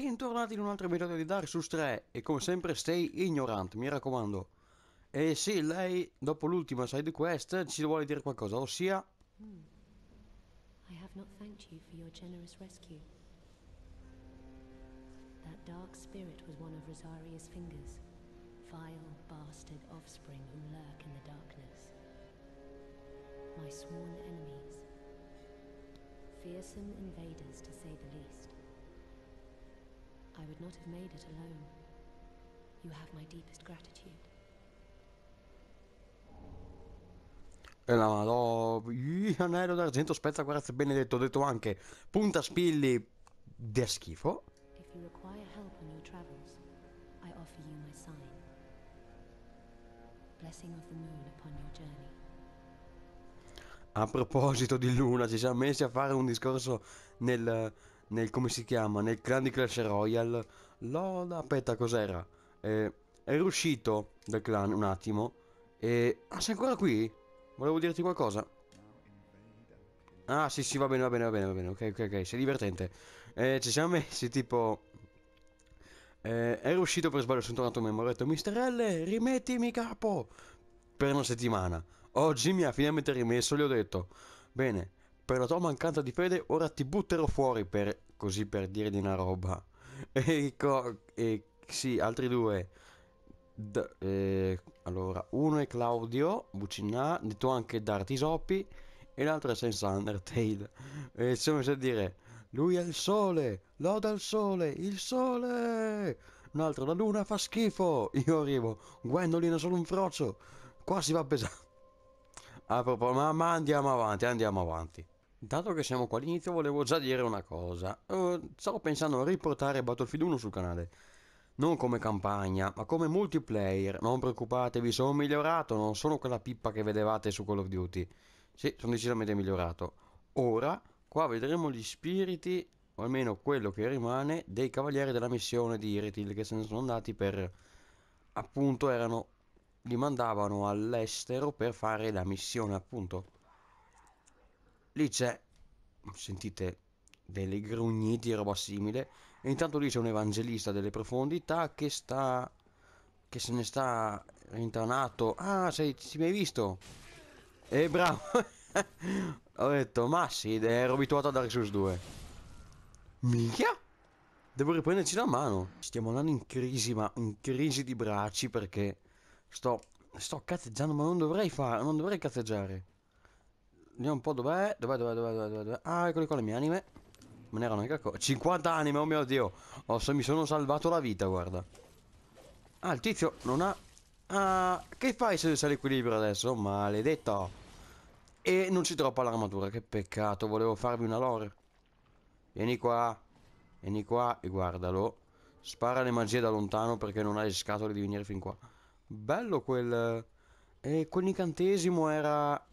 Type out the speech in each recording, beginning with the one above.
Bentornati in un altro episodio di Dark Souls 3 e come sempre stay ignorant, mi raccomando. E sì, lei dopo l'ultima side quest ci vuole dire qualcosa, ossia mm. I have not thanked you for your generous rescue. That dark spirit was one of Rosaria's fingers. Vile bastard offspring who lurk in the darkness. My sworn enemies. Fearsome invaders to say the least. I would not have made it alone. You have my deepest gratitude. え, eh, no, no, Anello d'argento spezza corazza benedetto, ho detto anche punta spilli de schifo. If you require help on your travels, I offer you my sign. Blessing of the moon upon your journey. A proposito di luna, ci siamo messi a fare un discorso nel nel come si chiama, nel clan di Clash Royale, LOL, aspetta cos'era? Eh, era uscito dal clan un attimo e... Ah, sei ancora qui? Volevo dirti qualcosa. Ah, sì, sì, va bene, va bene, va bene, va bene, ok, ok, ok, sei divertente. Eh, ci siamo messi tipo... Eh, ero uscito per sbaglio, sono tornato a me, ho detto, Mister L, rimettimi capo! Per una settimana. Oggi mi ha finalmente rimesso, gli ho detto, bene, per la tua mancanza di fede ora ti butterò fuori per così per dire di una roba. E, co- e sì, altri due. D- eh, allora, uno è Claudio Bucinà, detto anche Darty Sopi, e l'altro è senza Undertale. E si messo a dire, lui è il sole, loda il sole, il sole! Un altro, la luna fa schifo! Io arrivo, Gwendolina solo un frocio, qua si va pesante. A proposito, ma, ma andiamo avanti, andiamo avanti. Dato che siamo qua all'inizio volevo già dire una cosa, uh, stavo pensando a riportare Battlefield 1 sul canale, non come campagna, ma come multiplayer, non preoccupatevi, sono migliorato, non sono quella pippa che vedevate su Call of Duty, sì, sono decisamente migliorato. Ora, qua vedremo gli spiriti, o almeno quello che rimane, dei cavalieri della missione di Irithil, che se ne sono andati per, appunto, erano, li mandavano all'estero per fare la missione, appunto lì c'è, sentite delle grugniti e roba simile, e intanto lì c'è un evangelista delle profondità che sta, che se ne sta rintanato, ah sei, ti mi hai visto? E eh, bravo, ho detto, ma sì, ero abituato a Dark Souls 2. Minchia! Devo riprenderci la mano. Stiamo andando in crisi, ma in crisi di bracci perché sto, sto cazzeggiando, ma non dovrei fare, non dovrei cazzeggiare. Vediamo un po' dov'è. Dov'è, dov'è, dov'è, dov'è, dov'è. Ah, eccoli qua le mie anime. Me ne erano anche accorto. 50 anime, oh mio dio. Oh, se mi sono salvato la vita, guarda. Ah, il tizio non ha... Ah, che fai se sei all'equilibrio adesso? Maledetto. E non ci troppa l'armatura, che peccato. Volevo farvi una lore. Vieni qua. Vieni qua e guardalo. Spara le magie da lontano perché non hai scatole di venire fin qua. Bello quel... E quell'incantesimo era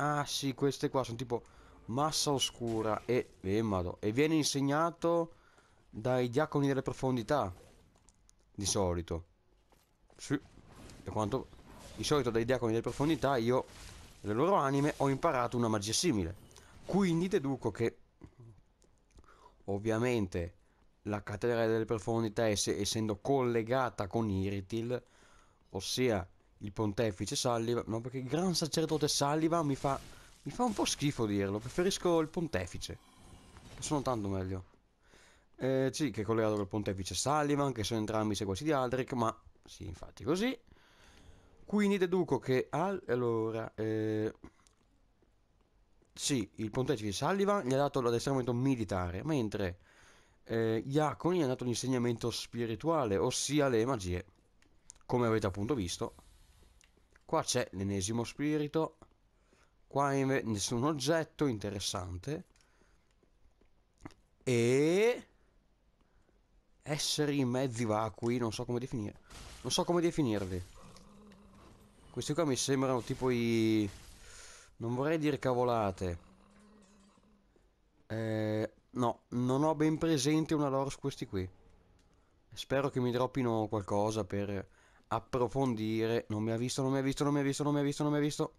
Ah sì, queste qua sono tipo massa oscura e vemmado. Eh, e viene insegnato dai diaconi delle profondità. Di solito. Sì. Per quanto di solito dai diaconi delle profondità io, nelle loro anime, ho imparato una magia simile. Quindi deduco che ovviamente la catena delle profondità essendo collegata con Iritil, ossia il pontefice Sullivan, no perché il gran sacerdote Sullivan mi fa, mi fa un po' schifo dirlo, preferisco il pontefice, sono tanto meglio. Eh, sì, che è collegato col pontefice Sullivan, che sono entrambi seguaci di Aldrich, ma sì, infatti così. Quindi deduco che al... allora... Eh... Sì, il pontefice Sullivan gli ha dato l'addestramento militare, mentre eh, Iaconi gli ha dato l'insegnamento spirituale, ossia le magie, come avete appunto visto Qua c'è l'ennesimo spirito. Qua nessun oggetto interessante. E... Esseri in mezzi vacui, non so come definire. Non so come definirli. Questi qua mi sembrano tipo i... Non vorrei dire cavolate. Eh, no, non ho ben presente una lore su questi qui. Spero che mi droppino qualcosa per approfondire. Non mi ha visto, non mi ha visto, non mi ha visto, non mi ha visto, non mi ha visto.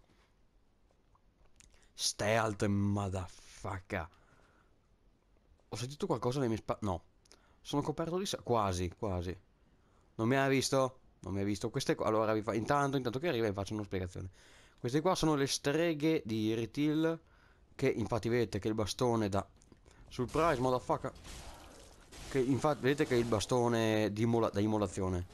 Stealth, madafacca. Ho sentito qualcosa nei miei spalle. No. Sono coperto di Quasi, quasi. Non mi ha visto? Non mi ha visto. Queste qua. Allora, vi fa... intanto, intanto che arriva, vi faccio una spiegazione. Queste qua sono le streghe di Retail. Che infatti vedete che il bastone da. Surprise, motherfucker. Che infatti vedete che il bastone di mola... da immolazione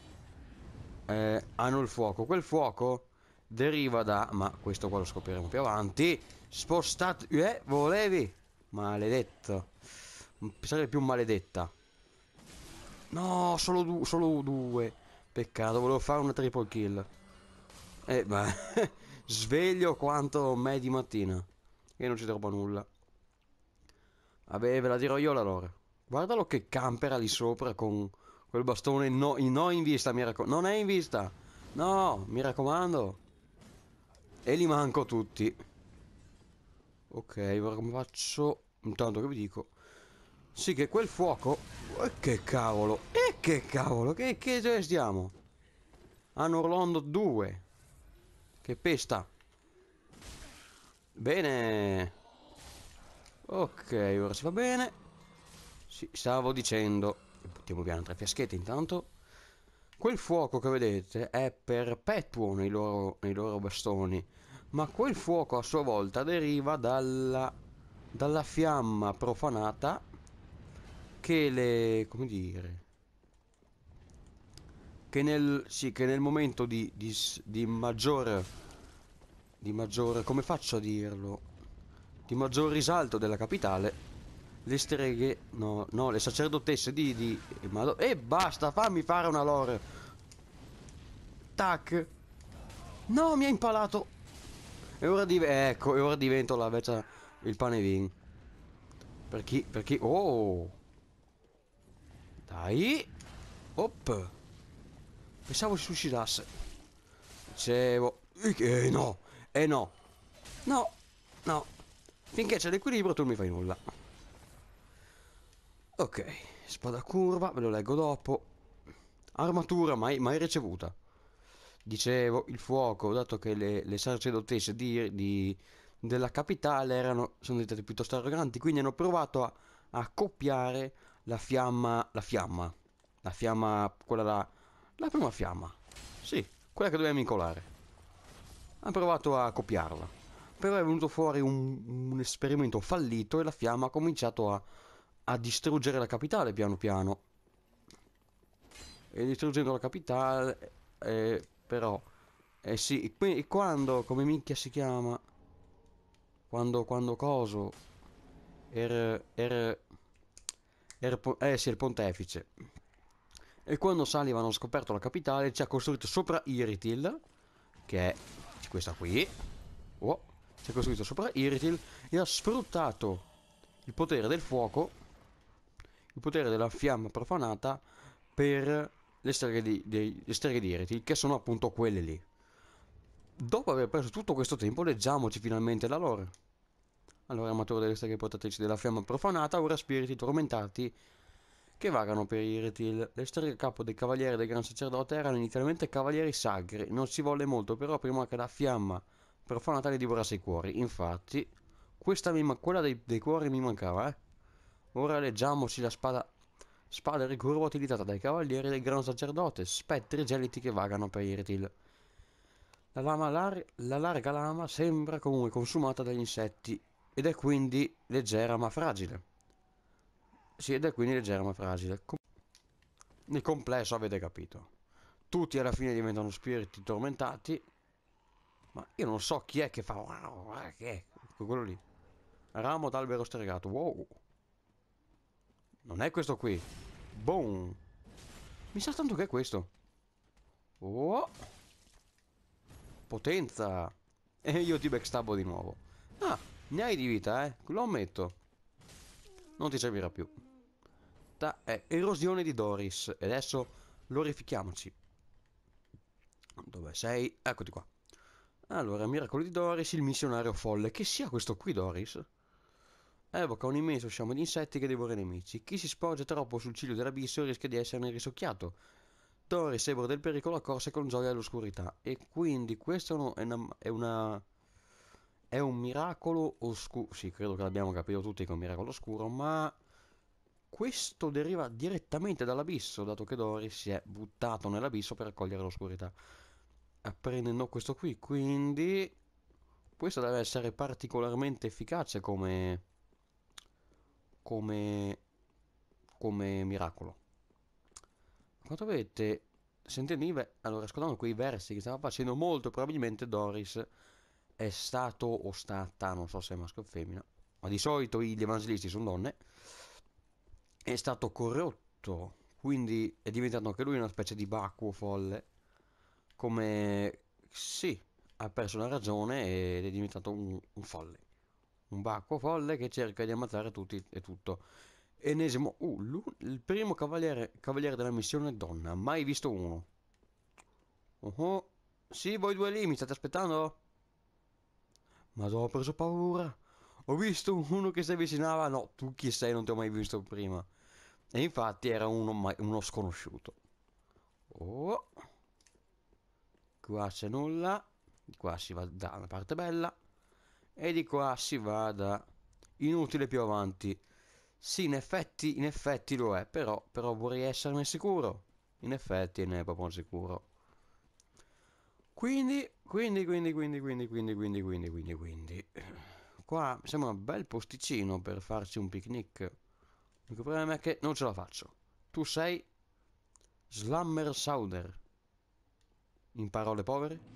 eh, hanno il fuoco. Quel fuoco deriva da... Ma questo qua lo scopriremo più avanti. Spostato... Eh, volevi? Maledetto. Mm, sarebbe più maledetta. No, solo, du solo due. Peccato, volevo fare una triple kill. e beh, sveglio quanto me di mattina. E non ci trovo nulla. Vabbè, ve la dirò io la lore. Guardalo che campera lì sopra con Quel bastone no, no in vista, mi raccomando. Non è in vista. No, mi raccomando. E li manco tutti. Ok, ora come faccio? Intanto che vi dico. Sì, che quel fuoco... E che cavolo! E che cavolo! Che, che stiamo? Hanno Orlando 2. Che pesta. Bene. Ok, ora si va bene. Sì, stavo dicendo attimo piano tre fiaschette intanto. Quel fuoco che vedete è perpetuo nei loro, nei loro bastoni, ma quel fuoco a sua volta deriva dalla, dalla fiamma profanata che le... come dire... Che nel, sì, che nel momento di, di, di maggior... di maggior... come faccio a dirlo? Di maggior risalto della capitale le streghe, no, no, le sacerdotesse di, di malo, e basta, fammi fare una lore. Tac. No, mi ha impalato. E ora, di ecco, e ora divento la vecchia, il pane vin. Per chi, per chi, oh. Dai. Op. Pensavo si suicidasse. Dicevo, eh, e eh, no, e eh, no. No, no. Finché c'è l'equilibrio tu non mi fai nulla. Ok, spada curva, ve lo leggo dopo. Armatura mai, mai ricevuta. Dicevo, il fuoco, dato che le, le sacerdotesse di, di, della capitale erano, sono diventate piuttosto arroganti, quindi hanno provato a, a copiare la fiamma, la fiamma, la fiamma, quella la, la prima fiamma, sì, quella che dovevamo incolare. Hanno provato a copiarla, però è venuto fuori un, un esperimento fallito e la fiamma ha cominciato a a distruggere la capitale piano piano. E distruggendo la capitale, eh, però... Eh sì, e quando, come minchia si chiama? Quando, quando coso? Er, er, er, eh sì, il pontefice. E quando Sullivan ha scoperto la capitale ci ha costruito sopra Iritil, che è questa qui. Oh, ci ha costruito sopra Iritil e ha sfruttato il potere del fuoco il potere della fiamma profanata per le streghe di, di, le streghe di Ereti, che sono appunto quelle lì. Dopo aver perso tutto questo tempo, leggiamoci finalmente la lore. Allora, amatore delle streghe portatrici della fiamma profanata, ora spiriti tormentati che vagano per Iretil. Le streghe capo dei cavalieri del Gran Sacerdote erano inizialmente cavalieri sacri, non si volle molto però prima che la fiamma profanata li divorasse i cuori. Infatti, questa mi, quella dei, dei cuori mi mancava, eh. Ora leggiamoci la spada spada ricurva utilizzata dai cavalieri del Gran sacerdote, spettri geliti che vagano per Irtil. La, lama lar la larga lama sembra comunque consumata dagli insetti ed è quindi leggera ma fragile. Sì, ed è quindi leggera ma fragile. Com nel complesso avete capito. Tutti alla fine diventano spiriti tormentati. Ma io non so chi è che fa... Wow, Che è? Ecco, quello lì. Ramo d'albero stregato. Wow. Non è questo qui. Boom. Mi sa tanto che è questo. Oh. Potenza. E io ti backstabbo di nuovo. Ah, ne hai di vita, eh. Lo ammetto. Non ti servirà più. Ta è erosione di Doris. E adesso glorifichiamoci. Dove sei? Eccoti qua. Allora, miracolo di Doris, il missionario folle. Che sia questo qui, Doris? evoca un immenso sciame di insetti che devora i nemici. Chi si sporge troppo sul ciglio dell'abisso rischia di esserne risocchiato. Tori, sebro del pericolo, accorse con gioia all'oscurità. E quindi questo è una... È, una, è un miracolo oscuro. Sì, credo che l'abbiamo capito tutti che è un miracolo oscuro, ma... Questo deriva direttamente dall'abisso, dato che Dori si è buttato nell'abisso per raccogliere l'oscurità. Prendendo questo qui, quindi... Questo deve essere particolarmente efficace come come, come miracolo. Quanto vedete, sentendo i allora ascoltando quei versi che stava facendo, molto probabilmente Doris è stato o stata, non so se è maschio o femmina, ma di solito gli evangelisti sono donne, è stato corrotto, quindi è diventato anche lui una specie di vacuo folle, come sì, ha perso la ragione ed è diventato un, un folle un bacco folle che cerca di ammazzare tutti e tutto. Enesimo Ullu, uh, il primo cavaliere, cavaliere della missione donna, mai visto uno. Oh oh. Sì, voi due lì, mi state aspettando? Ma ho preso paura. Ho visto uno che si avvicinava. No, tu chi sei? Non ti ho mai visto prima. E infatti era uno, mai, uno sconosciuto. Oh. Qua c'è nulla. Qua si va da una parte bella e di qua si vada inutile più avanti sì in effetti in effetti lo è però, però vorrei esserne sicuro in effetti ne è proprio sicuro quindi quindi quindi quindi quindi quindi quindi quindi quindi quindi qua sembra un bel posticino per farci un picnic il problema è che non ce la faccio tu sei Slammer Sauder in parole povere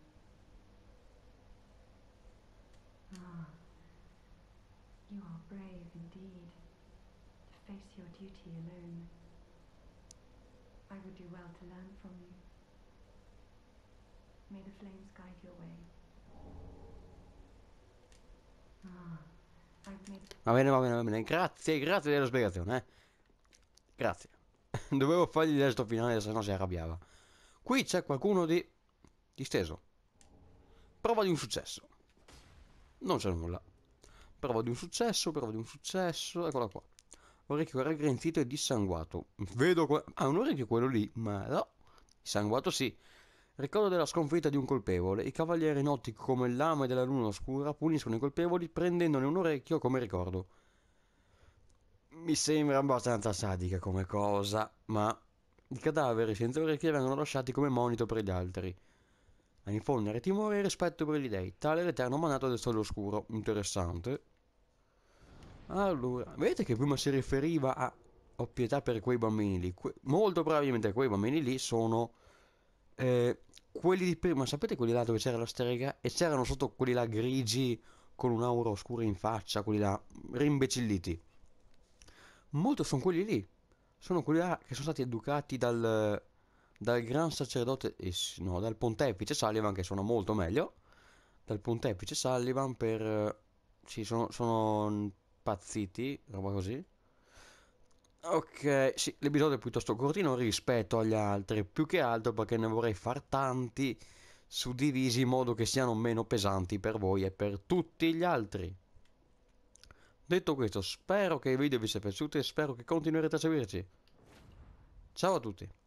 Ah, you are brave indeed to face your duty alone. I would do well to learn from you. May the flames guide your way. Ah, va bene, va bene, va bene. Grazie, grazie della spiegazione. Eh. Grazie. Dovevo fargli il resto finale, se no si arrabbiava. Qui c'è qualcuno di... disteso. Prova di un successo. Non c'è nulla. Prova di un successo, prova di un successo, eccola qua. Orecchio raggrinzito e dissanguato. Vedo qua. Ah, un orecchio quello lì, ma no. Dissanguato sì. Ricordo della sconfitta di un colpevole. I cavalieri notti come lama della luna oscura puniscono i colpevoli prendendone un orecchio come ricordo. Mi sembra abbastanza sadica come cosa, ma i cadaveri senza orecchie vengono lasciati come monito per gli altri a infondere timore e rispetto per gli dei, tale l'eterno manato del sole oscuro. Interessante. Allora, vedete che prima si riferiva a ho pietà per quei bambini lì. Que molto probabilmente quei bambini lì sono eh, quelli di prima. Sapete quelli là dove c'era la strega? E c'erano sotto quelli là grigi con un'aura oscura in faccia, quelli là rimbecilliti. Molto sono quelli lì. Sono quelli là che sono stati educati dal, dal gran sacerdote, no, dal pontefice Sullivan, che suona molto meglio, dal pontefice Sullivan per... Eh, sì, sono, sono pazziti, roba così. Ok, sì, l'episodio è piuttosto cortino rispetto agli altri, più che altro perché ne vorrei far tanti suddivisi in modo che siano meno pesanti per voi e per tutti gli altri. Detto questo, spero che il video vi sia piaciuto e spero che continuerete a seguirci. Ciao a tutti!